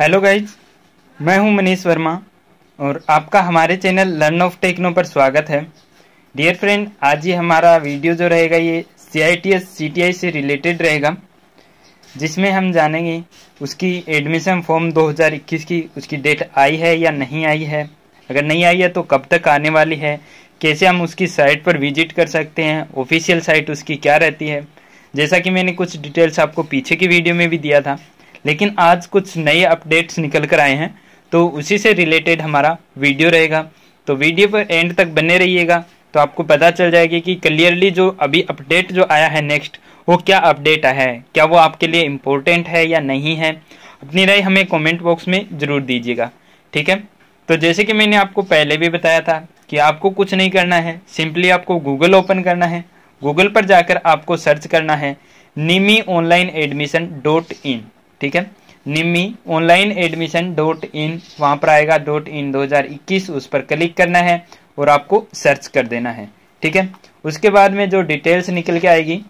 hello guys मैं हूं मनीष वर्मा और आपका हमारे चैनल लर्न ऑफ टेक्नो पर स्वागत है डियर फ्रेंड आज ये हमारा वीडियो जो रहेगा ये C I T S C T I से रिलेटेड रहेगा जिसमें हम जानेंगे उसकी एडमिशन फॉर्म 2021 की उसकी डेट आई है या नहीं आई है अगर नहीं आई है तो कब तक आने वाली है कैसे हम उसकी साइट पर विजिट कर सकते हैं ऑफिशियल साइट उसकी क्या रहती है जैसा कि मैंने कुछ डिटेल्स आपको पीछे की वीडियो में भी दिया था लेकिन आज कुछ नए अपडेट्स निकल कर आए हैं तो उसी से रिलेटेड हमारा वीडियो रहेगा तो वीडियो पर एंड तक बने रहिएगा तो आपको पता चल जाएगी कि क्लियरली जो अभी अपडेट जो आया है नेक्स्ट वो क्या अपडेट आया है क्या वो आपके लिए इम्पोर्टेंट है या नहीं है अपनी राय हमें कमेंट बॉक्स में ज़रूर दीजिएगा ठीक है तो जैसे कि मैंने आपको पहले भी बताया था कि आपको कुछ नहीं करना है सिंपली आपको गूगल ओपन करना है गूगल पर जाकर आपको सर्च करना है NIMI online admission dot in ठीक है NIMI online admission dot in वहां पर आएगा डॉट इन 2021 उस पर क्लिक करना है और आपको सर्च कर देना है ठीक है उसके बाद में जो डिटेल्स निकल के आएगी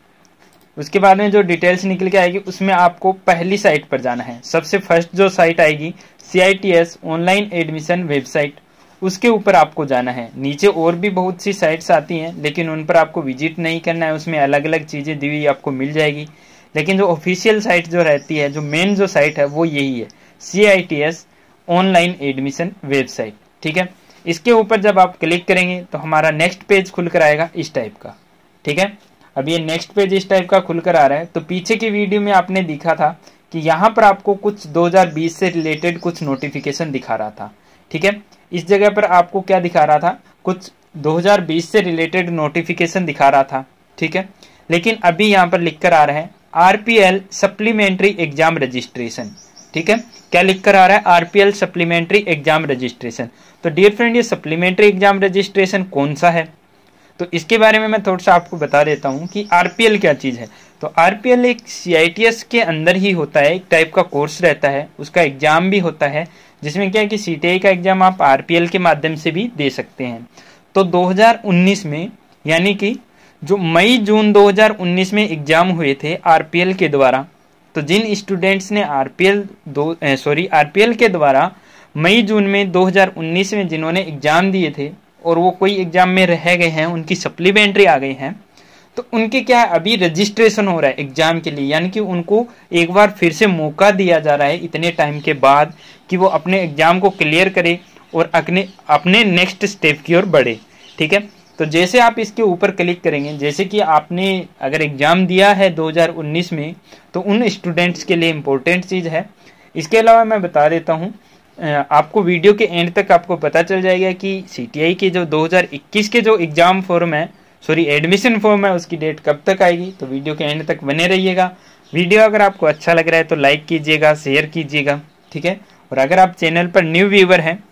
उसके बाद में जो डिटेल्स निकल के आएगी उसमें आपको पहली साइट पर जाना है सबसे फर्स्ट जो साइट आएगी C I T S online admission website उसके ऊपर आपको जाना है नीचे और भी बहुत सी साइट्स आती हैं लेकिन उन पर आपको विजिट नहीं करना है उसमें अलग अलग चीज़ें दी हुई आपको मिल जाएगी लेकिन जो ऑफिशियल साइट जो रहती है जो मेन जो साइट है वो यही है C I T S online admission website ठीक है इसके ऊपर जब आप क्लिक करेंगे तो हमारा नेक्स्ट पेज खुलकर आएगा इस टाइप का ठीक है अब ये नेक्स्ट पेज इस टाइप का खुलकर आ रहा है तो पीछे की वीडियो में आपने देखा था कि यहाँ पर आपको कुछ 2020 से रिलेटेड कुछ नोटिफिकेशन दिखा रहा था ठीक है इस जगह पर आपको क्या दिखा रहा था कुछ 2020 से रिलेटेड नोटिफिकेशन दिखा रहा था ठीक है लेकिन अभी यहाँ पर लिख कर आ रहे हैं आरपीएल सप्लीमेंट्री एग्जाम रजिस्ट्रेशन ठीक है क्या लिखकर आ रहा है आरपीएल सप्लीमेंट्री एग्जाम रजिस्ट्रेशन तो डियर फ्रेंड ये सप्लीमेंट्री एग्जाम रजिस्ट्रेशन कौन सा है तो इसके बारे में मैं थोड़ा सा आपको बता देता हूँ कि आरपीएल क्या चीज़ है तो आरपीएल एक सीआईटीएस के अंदर ही होता है एक टाइप का कोर्स रहता है उसका एग्जाम भी होता है जिसमें क्या है कि सीटीआई का एग्जाम आप आरपीएल के माध्यम से भी दे सकते हैं तो 2019 में यानी कि जो मई जून 2019 में एग्जाम हुए थे आरपीएल के द्वारा तो जिन स्टूडेंट्स ने आरपीएल दो सॉरी आरपीएल के द्वारा मई जून में 2019 में जिन्होंने एग्जाम दिए थे और वो कोई एग्जाम में रह गए हैं उनकी सप्लीमेंट्री आ गई है तो उनके क्या है अभी रजिस्ट्रेशन हो रहा है एग्जाम के लिए यानी कि उनको एक बार फिर से मौका दिया जा रहा है इतने टाइम के बाद कि वो अपने एग्जाम को क्लियर करे और अपने अपने नेक्स्ट स्टेप की ओर बढ़े ठीक है तो जैसे आप इसके ऊपर क्लिक करेंगे जैसे कि आपने अगर एग्ज़ाम दिया है 2019 में तो उन स्टूडेंट्स के लिए इम्पोर्टेंट चीज़ है इसके अलावा मैं बता देता हूँ आपको वीडियो के एंड तक आपको पता चल जाएगा कि सी के जो 2021 के जो एग्ज़ाम फॉर्म है सॉरी एडमिशन फॉर्म है उसकी डेट कब तक आएगी तो वीडियो के एंड तक बने रहिएगा वीडियो अगर आपको अच्छा लग रहा है तो लाइक कीजिएगा शेयर कीजिएगा ठीक है और अगर आप चैनल पर न्यू व्यूवर हैं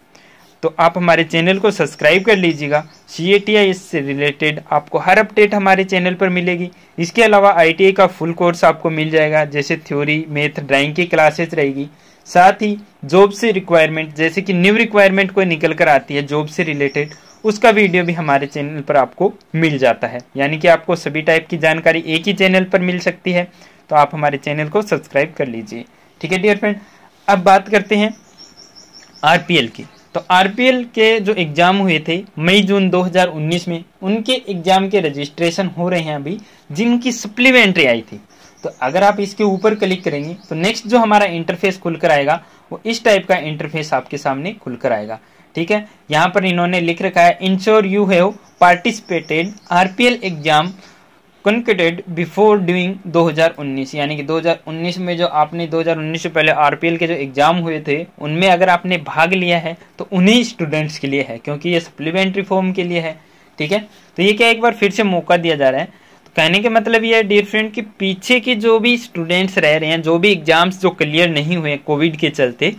तो आप हमारे चैनल को सब्सक्राइब कर लीजिएगा सी ए टी आई इससे रिलेटेड आपको हर अपडेट हमारे चैनल पर मिलेगी इसके अलावा आई टी आई का फुल कोर्स आपको मिल जाएगा जैसे थ्योरी मैथ ड्राइंग की क्लासेस रहेगी साथ ही जॉब से रिक्वायरमेंट जैसे कि न्यू रिक्वायरमेंट कोई निकल कर आती है जॉब से रिलेटेड उसका वीडियो भी हमारे चैनल पर आपको मिल जाता है यानी कि आपको सभी टाइप की जानकारी एक ही चैनल पर मिल सकती है तो आप हमारे चैनल को सब्सक्राइब कर लीजिए ठीक है डियर फ्रेंड अब बात करते हैं एल की तो आरपीएल के जो एग्जाम हुए थे मई जून 2019 में उनके एग्जाम के रजिस्ट्रेशन हो रहे हैं अभी जिनकी सप्लीमेंट्री आई थी तो अगर आप इसके ऊपर क्लिक करेंगे तो नेक्स्ट जो हमारा इंटरफेस खुलकर आएगा वो इस टाइप का इंटरफेस आपके सामने खुलकर आएगा ठीक है यहाँ पर इन्होंने लिख रखा है ensure you have participated RPL exam conducted before doing 2019 यानी कि 2019 में जो आपने 2019 से पहले आरपीएल के जो एग्जाम हुए थे उनमें अगर आपने भाग लिया है तो उन्हीं स्टूडेंट्स के लिए है क्योंकि ये सप्लीमेंट्री फॉर्म के लिए है ठीक है तो ये क्या एक बार फिर से मौका दिया जा रहा है तो कहने का मतलब ये है डियर फ्रेंड की पीछे के जो भी स्टूडेंट्स रह रहे हैं जो भी एग्जाम्स जो क्लियर नहीं हुए कोविड के चलते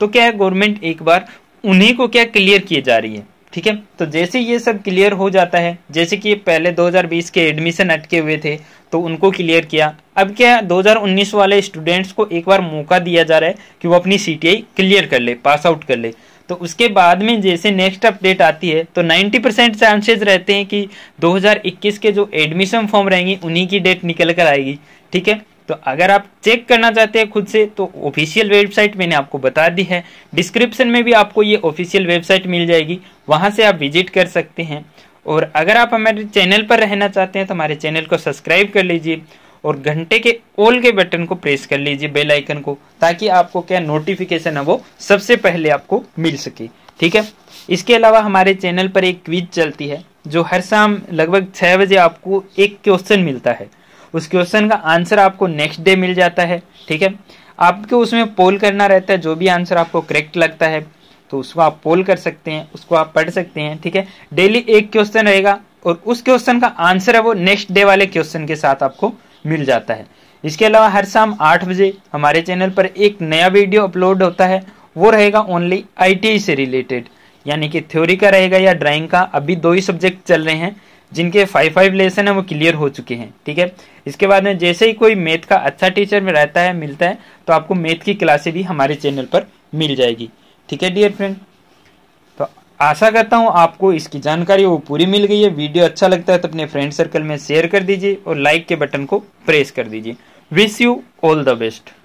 तो क्या है गवर्नमेंट एक बार उन्हीं को क्या क्लियर किए जा रही है ठीक है तो जैसे ये सब क्लियर हो जाता है जैसे कि पहले 2020 के एडमिशन अटके हुए थे तो उनको क्लियर किया अब क्या 2019 वाले स्टूडेंट्स को एक बार मौका दिया जा रहा है कि वो अपनी सी क्लियर कर ले पास आउट कर ले तो उसके बाद में जैसे नेक्स्ट अपडेट आती है तो 90 परसेंट चांसेज रहते हैं कि 2021 के जो एडमिशन फॉर्म रहेंगे उन्हीं की डेट निकल कर आएगी ठीक है तो अगर आप चेक करना चाहते हैं खुद से तो ऑफिशियल वेबसाइट मैंने आपको बता दी है डिस्क्रिप्शन में भी आपको ये ऑफिशियल वेबसाइट मिल जाएगी वहाँ से आप विजिट कर सकते हैं और अगर आप हमारे चैनल पर रहना चाहते हैं तो हमारे चैनल को सब्सक्राइब कर लीजिए और घंटे के ऑल के बटन को प्रेस कर लीजिए बेल आइकन को ताकि आपको क्या नोटिफिकेशन है वो सबसे पहले आपको मिल सके ठीक है इसके अलावा हमारे चैनल पर एक क्विज चलती है जो हर शाम लगभग छः बजे आपको एक क्वेश्चन मिलता है उस क्वेश्चन का आंसर आपको नेक्स्ट डे मिल जाता है ठीक है आपको उसमें पोल करना रहता है जो भी आंसर आपको करेक्ट लगता है तो उसको आप पोल कर सकते हैं उसको आप पढ़ सकते हैं ठीक है डेली एक क्वेश्चन रहेगा और उस क्वेश्चन का आंसर है वो नेक्स्ट डे वाले क्वेश्चन के साथ आपको मिल जाता है इसके अलावा हर शाम आठ बजे हमारे चैनल पर एक नया वीडियो अपलोड होता है वो रहेगा ओनली आई e से रिलेटेड यानी कि थ्योरी का रहेगा या ड्राइंग का अभी दो ही सब्जेक्ट चल रहे हैं जिनके फाइव फाइव लेसन है वो क्लियर हो चुके हैं ठीक है इसके बाद में जैसे ही कोई मैथ का अच्छा टीचर में रहता है मिलता है तो आपको मैथ की क्लासे भी हमारे चैनल पर मिल जाएगी ठीक है डियर फ्रेंड तो आशा करता हूँ आपको इसकी जानकारी वो पूरी मिल गई है वीडियो अच्छा लगता है तो अपने फ्रेंड सर्कल में शेयर कर दीजिए और लाइक के बटन को प्रेस कर दीजिए wish you all the best